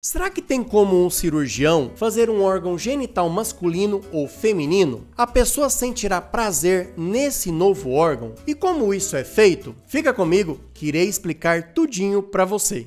Será que tem como um cirurgião fazer um órgão genital masculino ou feminino? A pessoa sentirá prazer nesse novo órgão? E como isso é feito? Fica comigo que irei explicar tudinho para você.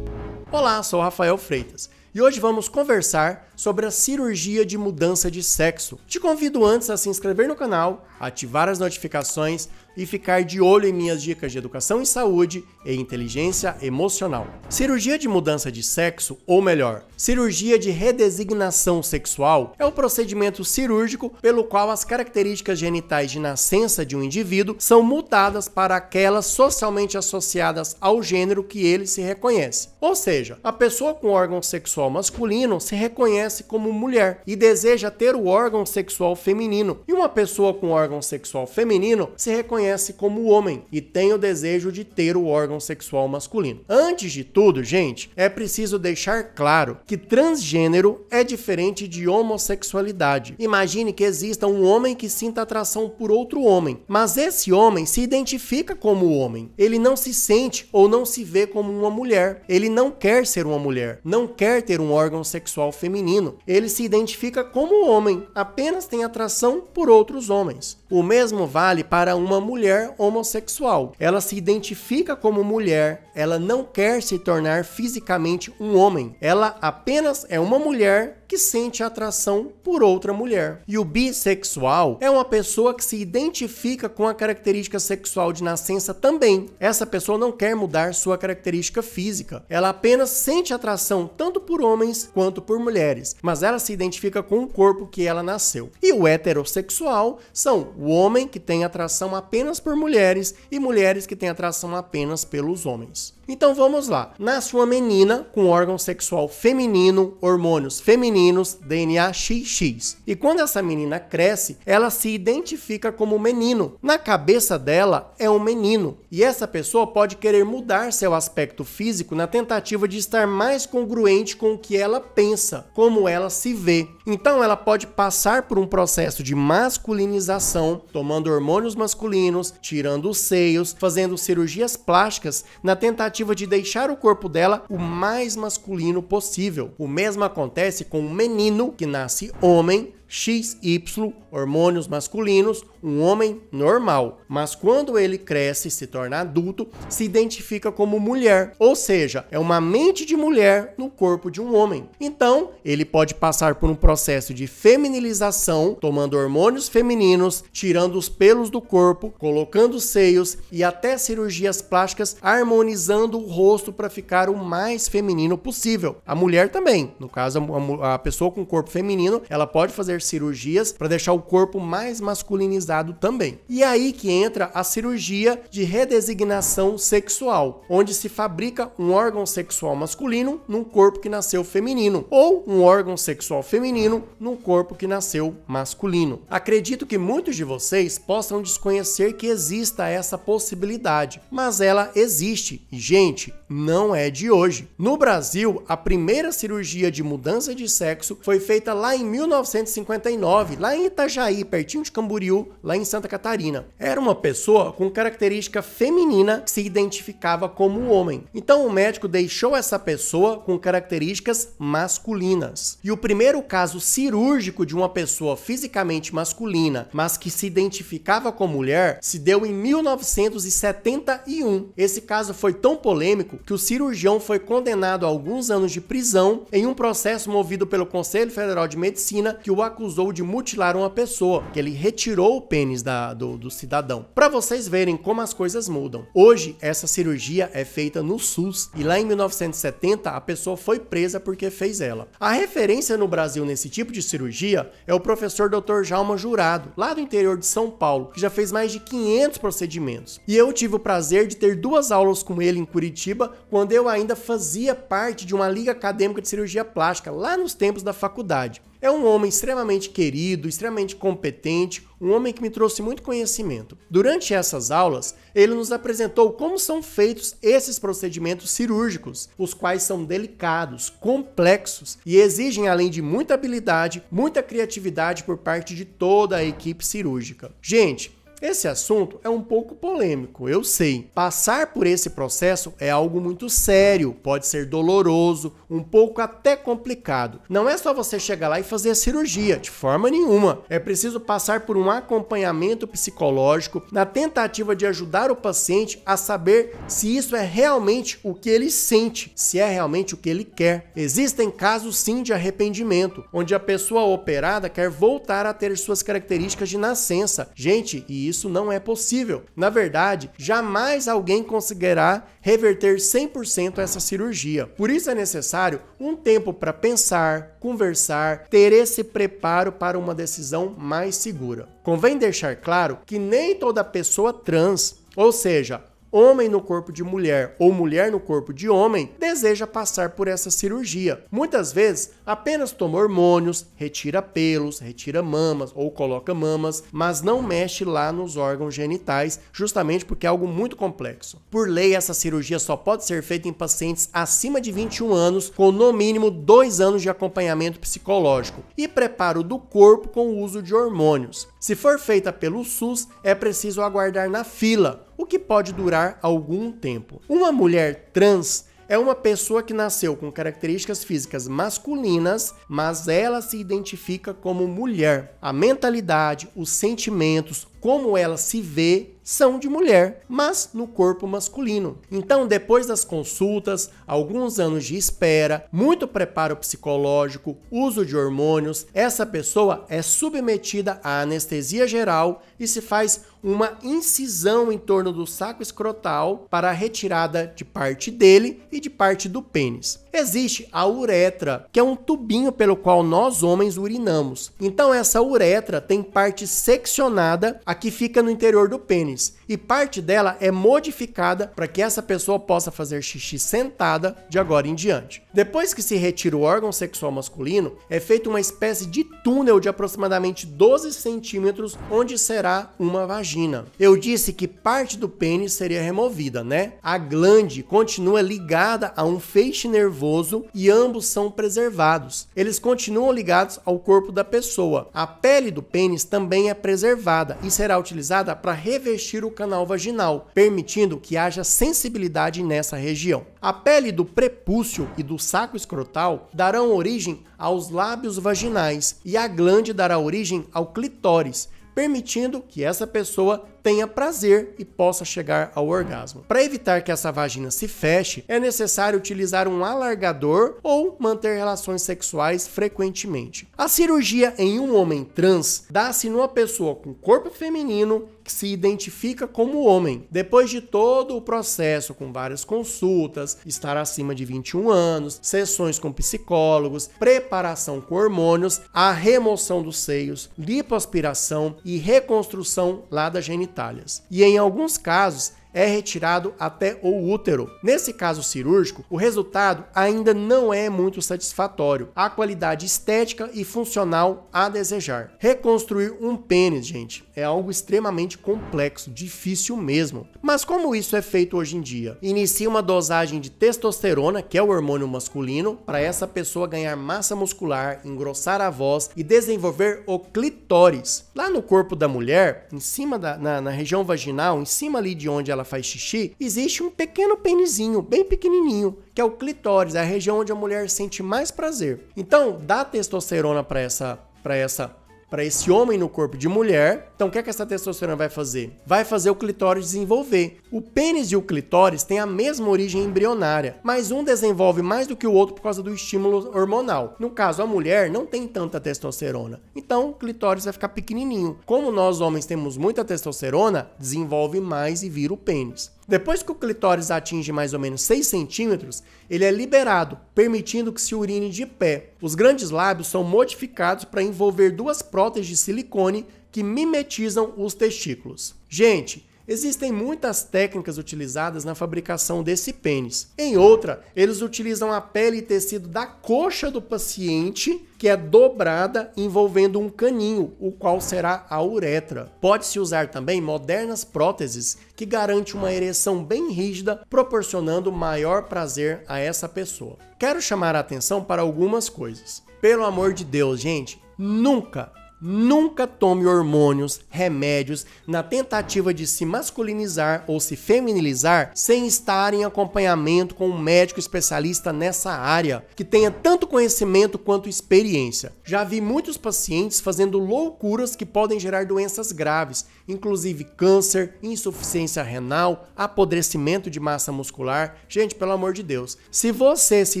Olá, sou Rafael Freitas. E hoje vamos conversar sobre a cirurgia de mudança de sexo. Te convido antes a se inscrever no canal, ativar as notificações e ficar de olho em minhas dicas de educação e saúde e inteligência emocional. Cirurgia de mudança de sexo, ou melhor, cirurgia de redesignação sexual, é o procedimento cirúrgico pelo qual as características genitais de nascença de um indivíduo são mutadas para aquelas socialmente associadas ao gênero que ele se reconhece. Ou seja, a pessoa com órgão sexual sexual masculino se reconhece como mulher e deseja ter o órgão sexual feminino. E uma pessoa com órgão sexual feminino se reconhece como homem e tem o desejo de ter o órgão sexual masculino. Antes de tudo, gente, é preciso deixar claro que transgênero é diferente de homossexualidade. Imagine que exista um homem que sinta atração por outro homem, mas esse homem se identifica como homem. Ele não se sente ou não se vê como uma mulher. Ele não quer ser uma mulher, não quer ter ter um órgão sexual feminino. Ele se identifica como homem, apenas tem atração por outros homens. O mesmo vale para uma mulher homossexual. Ela se identifica como mulher, ela não quer se tornar fisicamente um homem. Ela apenas é uma mulher que sente atração por outra mulher. E o bissexual é uma pessoa que se identifica com a característica sexual de nascença também. Essa pessoa não quer mudar sua característica física. Ela apenas sente atração tanto por homens quanto por mulheres, mas ela se identifica com o corpo que ela nasceu. E o heterossexual são o homem que tem atração apenas por mulheres e mulheres que têm atração apenas pelos homens. Então vamos lá. Nasce uma menina com órgão sexual feminino, hormônios femininos, DNA XX. E quando essa menina cresce, ela se identifica como menino. Na cabeça dela é um menino. E essa pessoa pode querer mudar seu aspecto físico na tentativa de estar mais congruente com o que ela pensa, como ela se vê. Então ela pode passar por um processo de masculinização, tomando hormônios masculinos, tirando os seios, fazendo cirurgias plásticas na tentativa tentativa de deixar o corpo dela o mais masculino possível. O mesmo acontece com um menino que nasce homem XY, hormônios masculinos, um homem normal. Mas quando ele cresce e se torna adulto, se identifica como mulher, ou seja, é uma mente de mulher no corpo de um homem. Então, ele pode passar por um processo de feminilização, tomando hormônios femininos, tirando os pelos do corpo, colocando seios e até cirurgias plásticas, harmonizando o rosto para ficar o mais feminino possível. A mulher também, no caso, a pessoa com corpo feminino, ela pode fazer cirurgias para deixar o corpo mais masculinizado também. E aí que entra a cirurgia de redesignação sexual, onde se fabrica um órgão sexual masculino num corpo que nasceu feminino, ou um órgão sexual feminino num corpo que nasceu masculino. Acredito que muitos de vocês possam desconhecer que exista essa possibilidade, mas ela existe e, gente, não é de hoje. No Brasil, a primeira cirurgia de mudança de sexo foi feita lá em 1950 59, lá em Itajaí, pertinho de Camboriú, lá em Santa Catarina. Era uma pessoa com característica feminina que se identificava como homem. Então o médico deixou essa pessoa com características masculinas. E o primeiro caso cirúrgico de uma pessoa fisicamente masculina, mas que se identificava como mulher, se deu em 1971. Esse caso foi tão polêmico que o cirurgião foi condenado a alguns anos de prisão em um processo movido pelo Conselho Federal de Medicina que o acusou acusou de mutilar uma pessoa, que ele retirou o pênis da, do, do cidadão. Para vocês verem como as coisas mudam. Hoje, essa cirurgia é feita no SUS e lá em 1970 a pessoa foi presa porque fez ela. A referência no Brasil nesse tipo de cirurgia é o professor Dr. Jalma Jurado, lá do interior de São Paulo, que já fez mais de 500 procedimentos. E eu tive o prazer de ter duas aulas com ele em Curitiba, quando eu ainda fazia parte de uma liga acadêmica de cirurgia plástica, lá nos tempos da faculdade. É um homem extremamente querido, extremamente competente, um homem que me trouxe muito conhecimento. Durante essas aulas, ele nos apresentou como são feitos esses procedimentos cirúrgicos, os quais são delicados, complexos e exigem, além de muita habilidade, muita criatividade por parte de toda a equipe cirúrgica. Gente, esse assunto é um pouco polêmico, eu sei. Passar por esse processo é algo muito sério, pode ser doloroso, um pouco até complicado. Não é só você chegar lá e fazer a cirurgia, de forma nenhuma. É preciso passar por um acompanhamento psicológico na tentativa de ajudar o paciente a saber se isso é realmente o que ele sente, se é realmente o que ele quer. Existem casos sim de arrependimento, onde a pessoa operada quer voltar a ter suas características de nascença. Gente, e isso não é possível. Na verdade, jamais alguém conseguirá reverter 100% essa cirurgia. Por isso é necessário um tempo para pensar, conversar, ter esse preparo para uma decisão mais segura. Convém deixar claro que nem toda pessoa trans, ou seja, homem no corpo de mulher ou mulher no corpo de homem, deseja passar por essa cirurgia. Muitas vezes apenas toma hormônios, retira pelos, retira mamas ou coloca mamas, mas não mexe lá nos órgãos genitais, justamente porque é algo muito complexo. Por lei, essa cirurgia só pode ser feita em pacientes acima de 21 anos, com no mínimo dois anos de acompanhamento psicológico e preparo do corpo com o uso de hormônios. Se for feita pelo SUS, é preciso aguardar na fila, o que pode durar algum tempo. Uma mulher trans é uma pessoa que nasceu com características físicas masculinas, mas ela se identifica como mulher. A mentalidade, os sentimentos, como ela se vê, são de mulher, mas no corpo masculino. Então, depois das consultas, alguns anos de espera, muito preparo psicológico, uso de hormônios, essa pessoa é submetida à anestesia geral e se faz uma incisão em torno do saco escrotal para a retirada de parte dele e de parte do pênis. Existe a uretra, que é um tubinho pelo qual nós homens urinamos. Então essa uretra tem parte seccionada a que fica no interior do pênis, e parte dela é modificada para que essa pessoa possa fazer xixi sentada de agora em diante. Depois que se retira o órgão sexual masculino, é feita uma espécie de túnel de aproximadamente 12 centímetros onde será uma vagina. Eu disse que parte do pênis seria removida, né? A glande continua ligada a um feixe nervoso e ambos são preservados. Eles continuam ligados ao corpo da pessoa. A pele do pênis também é preservada. Isso é será utilizada para revestir o canal vaginal, permitindo que haja sensibilidade nessa região. A pele do prepúcio e do saco escrotal darão origem aos lábios vaginais e a glande dará origem ao clitóris, permitindo que essa pessoa tenha prazer e possa chegar ao orgasmo. Para evitar que essa vagina se feche, é necessário utilizar um alargador ou manter relações sexuais frequentemente. A cirurgia em um homem trans dá-se numa pessoa com corpo feminino que se identifica como homem. Depois de todo o processo, com várias consultas, estar acima de 21 anos, sessões com psicólogos, preparação com hormônios, a remoção dos seios, lipoaspiração e reconstrução lá da genitália genitálias. E em alguns casos, é retirado até o útero. Nesse caso cirúrgico, o resultado ainda não é muito satisfatório. A qualidade estética e funcional a desejar. Reconstruir um pênis, gente, é algo extremamente complexo, difícil mesmo. Mas como isso é feito hoje em dia? Inicia uma dosagem de testosterona, que é o hormônio masculino, para essa pessoa ganhar massa muscular, engrossar a voz e desenvolver o clitóris. Lá no corpo da mulher, em cima da na, na região vaginal, em cima ali de onde ela ela faz xixi, existe um pequeno penizinho, bem pequenininho, que é o clitóris, é a região onde a mulher sente mais prazer. Então, dá testosterona para essa para essa para esse homem no corpo de mulher. Então, o que, é que essa testosterona vai fazer? Vai fazer o clitóris desenvolver. O pênis e o clitóris têm a mesma origem embrionária, mas um desenvolve mais do que o outro por causa do estímulo hormonal. No caso, a mulher não tem tanta testosterona, então o clitóris vai ficar pequenininho. Como nós homens temos muita testosterona, desenvolve mais e vira o pênis. Depois que o clitóris atinge mais ou menos 6 centímetros, ele é liberado, permitindo que se urine de pé. Os grandes lábios são modificados para envolver duas próteses de silicone que mimetizam os testículos. Gente, Existem muitas técnicas utilizadas na fabricação desse pênis. Em outra, eles utilizam a pele e tecido da coxa do paciente, que é dobrada envolvendo um caninho, o qual será a uretra. Pode-se usar também modernas próteses que garante uma ereção bem rígida, proporcionando maior prazer a essa pessoa. Quero chamar a atenção para algumas coisas. Pelo amor de Deus, gente, nunca Nunca tome hormônios, remédios, na tentativa de se masculinizar ou se feminilizar sem estar em acompanhamento com um médico especialista nessa área, que tenha tanto conhecimento quanto experiência. Já vi muitos pacientes fazendo loucuras que podem gerar doenças graves, inclusive câncer, insuficiência renal, apodrecimento de massa muscular. Gente, pelo amor de Deus, se você se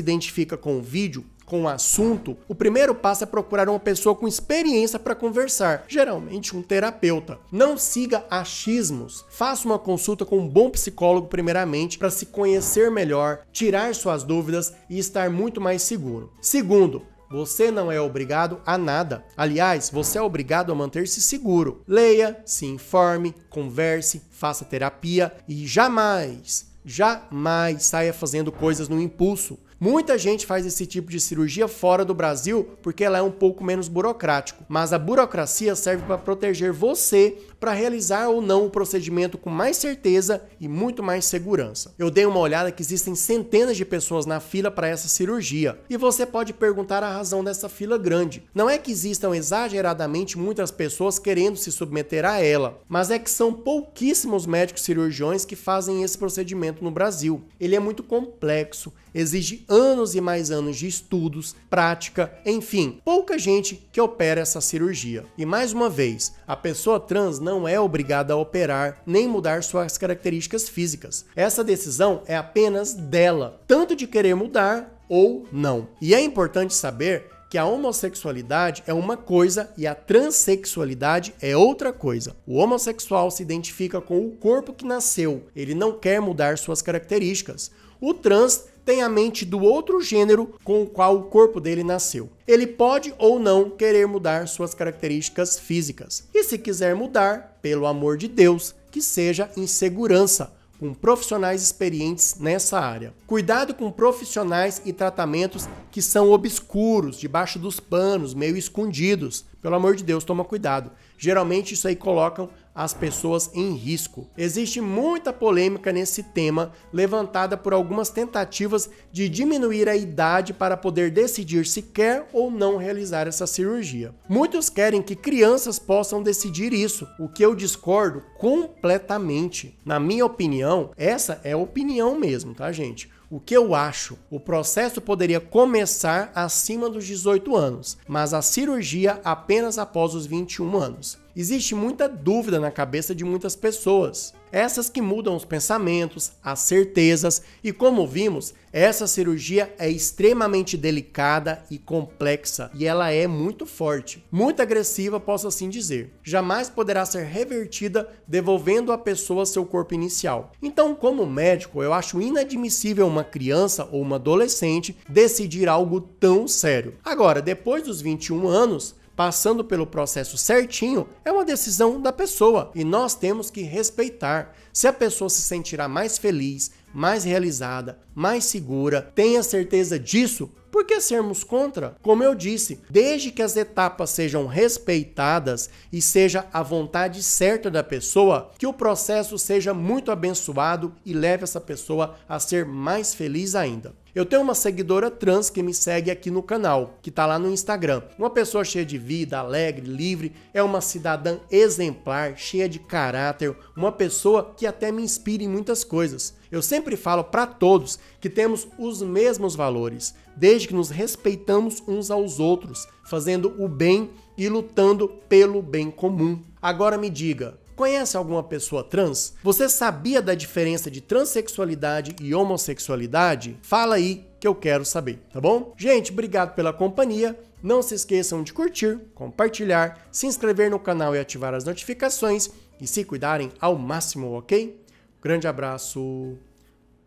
identifica com o vídeo, com o assunto, o primeiro passo é procurar uma pessoa com experiência para conversar, geralmente um terapeuta. Não siga achismos. Faça uma consulta com um bom psicólogo primeiramente para se conhecer melhor, tirar suas dúvidas e estar muito mais seguro. Segundo, você não é obrigado a nada. Aliás, você é obrigado a manter-se seguro. Leia, se informe, converse, faça terapia e jamais, jamais saia fazendo coisas no impulso. Muita gente faz esse tipo de cirurgia fora do Brasil porque ela é um pouco menos burocrático, mas a burocracia serve para proteger você para realizar ou não o procedimento com mais certeza e muito mais segurança. Eu dei uma olhada que existem centenas de pessoas na fila para essa cirurgia e você pode perguntar a razão dessa fila grande. Não é que existam exageradamente muitas pessoas querendo se submeter a ela, mas é que são pouquíssimos médicos cirurgiões que fazem esse procedimento no Brasil. Ele é muito complexo, exige anos e mais anos de estudos, prática, enfim, pouca gente que opera essa cirurgia. E mais uma vez, a pessoa trans não é obrigada a operar nem mudar suas características físicas. Essa decisão é apenas dela, tanto de querer mudar ou não. E é importante saber que a homossexualidade é uma coisa e a transexualidade é outra coisa. O homossexual se identifica com o corpo que nasceu, ele não quer mudar suas características. O trans tem a mente do outro gênero com o qual o corpo dele nasceu. Ele pode ou não querer mudar suas características físicas. E se quiser mudar, pelo amor de Deus, que seja em segurança com profissionais experientes nessa área. Cuidado com profissionais e tratamentos que são obscuros, debaixo dos panos, meio escondidos. Pelo amor de Deus, toma cuidado. Geralmente isso aí colocam as pessoas em risco. Existe muita polêmica nesse tema, levantada por algumas tentativas de diminuir a idade para poder decidir se quer ou não realizar essa cirurgia. Muitos querem que crianças possam decidir isso, o que eu discordo completamente. Na minha opinião, essa é a opinião mesmo, tá, gente? O que eu acho? O processo poderia começar acima dos 18 anos, mas a cirurgia apenas após os 21 anos. Existe muita dúvida na cabeça de muitas pessoas essas que mudam os pensamentos, as certezas, e como vimos, essa cirurgia é extremamente delicada e complexa, e ela é muito forte, muito agressiva, posso assim dizer. Jamais poderá ser revertida, devolvendo à pessoa seu corpo inicial. Então, como médico, eu acho inadmissível uma criança ou uma adolescente decidir algo tão sério. Agora, depois dos 21 anos, passando pelo processo certinho, é uma decisão da pessoa e nós temos que respeitar. Se a pessoa se sentirá mais feliz, mais realizada, mais segura, tenha certeza disso, por que sermos contra? Como eu disse, desde que as etapas sejam respeitadas e seja a vontade certa da pessoa, que o processo seja muito abençoado e leve essa pessoa a ser mais feliz ainda. Eu tenho uma seguidora trans que me segue aqui no canal, que tá lá no Instagram. Uma pessoa cheia de vida, alegre, livre, é uma cidadã exemplar, cheia de caráter, uma pessoa que até me inspira em muitas coisas. Eu sempre falo para todos que temos os mesmos valores, desde que nos respeitamos uns aos outros, fazendo o bem e lutando pelo bem comum. Agora me diga, Conhece alguma pessoa trans? Você sabia da diferença de transexualidade e homossexualidade? Fala aí que eu quero saber, tá bom? Gente, obrigado pela companhia. Não se esqueçam de curtir, compartilhar, se inscrever no canal e ativar as notificações e se cuidarem ao máximo, ok? Grande abraço.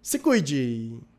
Se cuide!